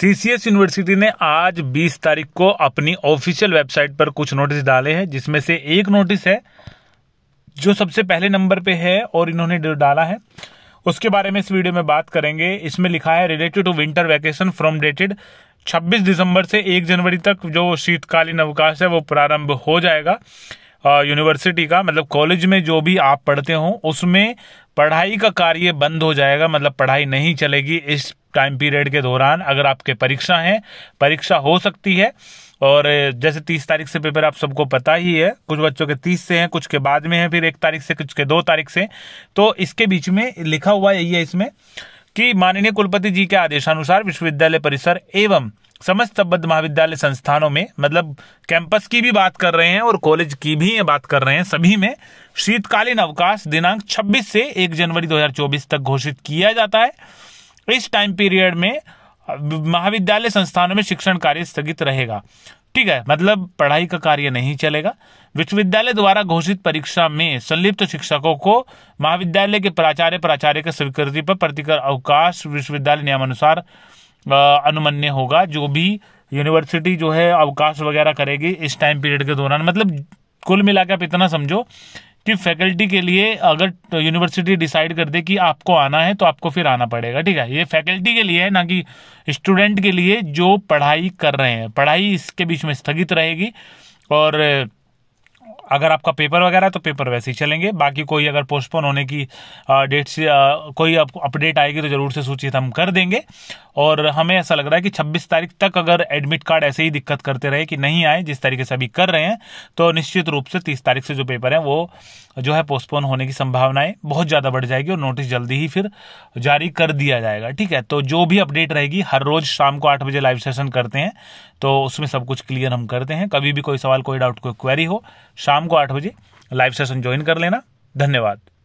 CCS university ने आज 20 तारीख को अपनी ऑफिशियल वेबसाइट पर कुछ नोटिस डाले हैं जिसमें से एक नोटिस है जो सबसे पहले नंबर पे है और इन्होंने डाला है उसके बारे में इस वीडियो में बात करेंगे इसमें लिखा है related to winter vacation from dated 26 दिसंबर से 1 जनवरी तक जो शीतकालीन अवकाश है वो प्रारंभ हो जाएगा यूनिवर्सिटी का मतलब कॉलेज में जो भी आप पढ़ते हो उसमें पढ़ाई का कार्य बंद हो जाएगा मतलब पढ़ाई नहीं चलेगी इस टाइम पीरियड के दौरान अगर आपके परीक्षा हैं परीक्षा हो सकती है और जैसे तीस तारीख से पेपर आप सबको पता ही है कुछ बच्चों के तीस से हैं कुछ के बाद में हैं फिर एक तारीख से कुछ के दो तारीख से तो इसके बीच में लिखा हुआ यही है इसमें कि माननीय कुलपति जी के आदेशानुसार विश्वविद्यालय परिसर एवं समस्त संबद्ध महाविद्यालय संस्थानों में मतलब कैंपस की भी बात कर रहे हैं और कॉलेज की भी बात कर रहे हैं सभी में शीतकालीन अवकाश दिनांक 26 से 1 जनवरी 2024 तक घोषित किया जाता है इस टाइम पीरियड में महाविद्यालय संस्थानों में शिक्षण कार्य स्थगित रहेगा ठीक है मतलब पढ़ाई का कार्य नहीं चलेगा विश्वविद्यालय द्वारा घोषित परीक्षा में संलिप्त शिक्षकों को महाविद्यालय के प्राचार्य प्राचार्य के स्वीकृति पर प्रतिकर अवकाश विश्वविद्यालय नियमानुसार अनुमन्य होगा जो भी यूनिवर्सिटी जो है अवकाश वगैरह करेगी इस टाइम पीरियड के दौरान मतलब कुल मिलाकर आप इतना समझो कि फैकल्टी के लिए अगर यूनिवर्सिटी डिसाइड कर दे कि आपको आना है तो आपको फिर आना पड़ेगा ठीक है ये फैकल्टी के लिए है ना कि स्टूडेंट के लिए जो पढ़ाई कर रहे हैं पढ़ाई इसके बीच में स्थगित रहेगी और अगर आपका पेपर वगैरह तो पेपर वैसे ही चलेंगे बाकी कोई अगर पोस्टपोन होने की डेट से कोई अपडेट आएगी तो ज़रूर से सूचित हम कर देंगे और हमें ऐसा लग रहा है कि 26 तारीख तक अगर एडमिट कार्ड ऐसे ही दिक्कत करते रहे कि नहीं आए जिस तरीके से अभी कर रहे हैं तो निश्चित रूप से तीस तारीख से जो पेपर है वो जो है पोस्टपोन होने की संभावनाएं बहुत ज़्यादा बढ़ जाएगी और नोटिस जल्दी ही फिर जारी कर दिया जाएगा ठीक है तो जो भी अपडेट रहेगी हर रोज़ शाम को आठ बजे लाइव सेशन करते हैं तो उसमें सब कुछ क्लियर हम करते हैं कभी भी कोई सवाल कोई डाउट कोई क्वेरी हो शाम को आठ बजे लाइव सेशन ज्वाइन कर लेना धन्यवाद